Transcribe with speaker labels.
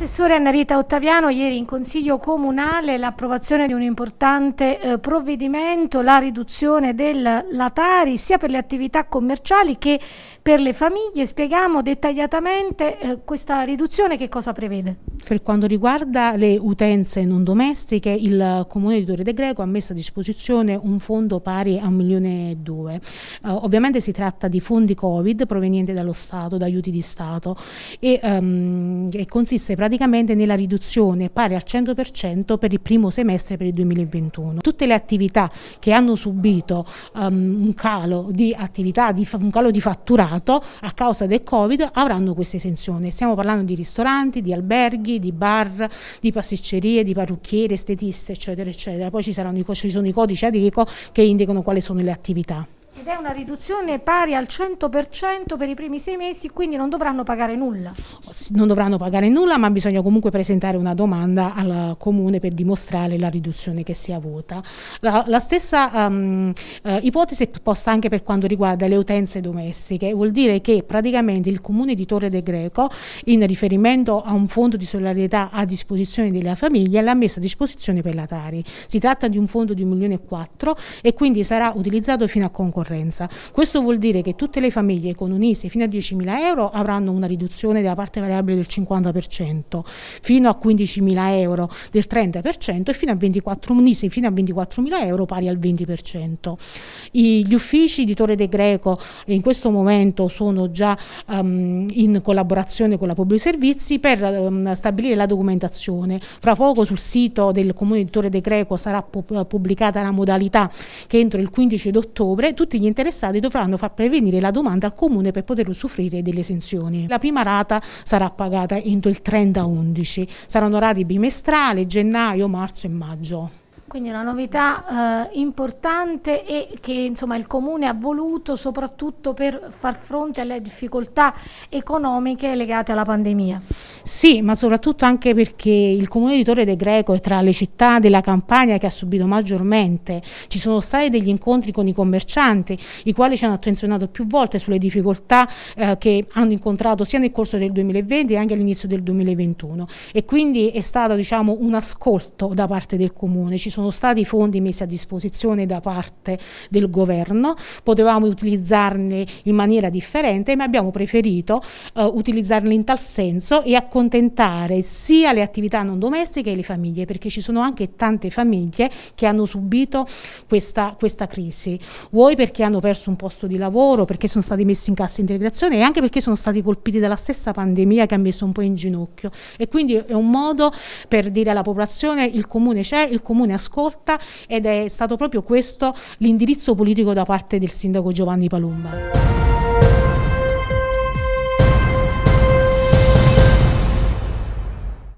Speaker 1: Assessore Annarita Ottaviano, ieri in Consiglio Comunale l'approvazione di un importante eh, provvedimento, la riduzione della Tari sia per le attività commerciali che per le famiglie. Spieghiamo dettagliatamente eh, questa
Speaker 2: riduzione che cosa prevede. Per quanto riguarda le utenze non domestiche, il Comune di Torre De Greco ha messo a disposizione un fondo pari a 1 milione Uh, ovviamente si tratta di fondi Covid provenienti dallo Stato, da aiuti di Stato e, um, e consiste praticamente nella riduzione pari al 100% per il primo semestre per il 2021. Tutte le attività che hanno subito um, un calo di attività, di un calo di fatturato a causa del Covid avranno questa esenzione. Stiamo parlando di ristoranti, di alberghi, di bar, di pasticcerie, di parrucchiere, estetiste, eccetera, eccetera. Poi ci, saranno, ci sono i codici ADECO che indicano quali sono le attività.
Speaker 1: Ed è una riduzione pari al 100% per i primi sei mesi, quindi non dovranno pagare nulla.
Speaker 2: Non dovranno pagare nulla, ma bisogna comunque presentare una domanda al comune per dimostrare la riduzione che si è avuta. La, la stessa um, eh, ipotesi è posta anche per quanto riguarda le utenze domestiche, vuol dire che praticamente il comune di Torre del Greco, in riferimento a un fondo di solidarietà a disposizione della famiglia, l'ha messo a disposizione per la Tari. Si tratta di un fondo di 1.400.000 e quindi sarà utilizzato fino a concorrenza ricorrenza. Questo vuol dire che tutte le famiglie con un ISE fino a 10.000 euro avranno una riduzione della parte variabile del 50%, fino a 15.000 euro del 30% e fino a 24, un ISE fino a 24.000 euro pari al 20%. I, gli uffici di Torre De Greco in questo momento sono già um, in collaborazione con la Pubblica Servizi per um, stabilire la documentazione. Fra poco sul sito del Comune di Torre De Greco sarà pubblicata la modalità che entro il 15 d'ottobre tutti gli interessati dovranno far prevenire la domanda al comune per poter usufruire delle esenzioni. La prima rata sarà pagata entro il 30-11, saranno rati bimestrali, gennaio, marzo e maggio.
Speaker 1: Quindi una novità eh, importante e che insomma, il Comune ha voluto soprattutto per far fronte alle difficoltà economiche legate alla pandemia.
Speaker 2: Sì, ma soprattutto anche perché il comune di Torre De Greco è tra le città della Campania che ha subito maggiormente. Ci sono stati degli incontri con i commercianti, i quali ci hanno attenzionato più volte sulle difficoltà eh, che hanno incontrato sia nel corso del 2020 che anche all'inizio del 2021. E quindi è stato diciamo, un ascolto da parte del comune. Ci sono stati fondi messi a disposizione da parte del governo, potevamo utilizzarli in maniera differente, ma abbiamo preferito eh, utilizzarli in tal senso e accogliere accontentare sia le attività non domestiche che le famiglie, perché ci sono anche tante famiglie che hanno subito questa, questa crisi, vuoi perché hanno perso un posto di lavoro, perché sono stati messi in cassa integrazione e anche perché sono stati colpiti dalla stessa pandemia che ha messo un po' in ginocchio. E quindi è un modo per dire alla popolazione il comune c'è, il comune ascolta ed è stato proprio questo l'indirizzo politico da parte del sindaco Giovanni Palumba.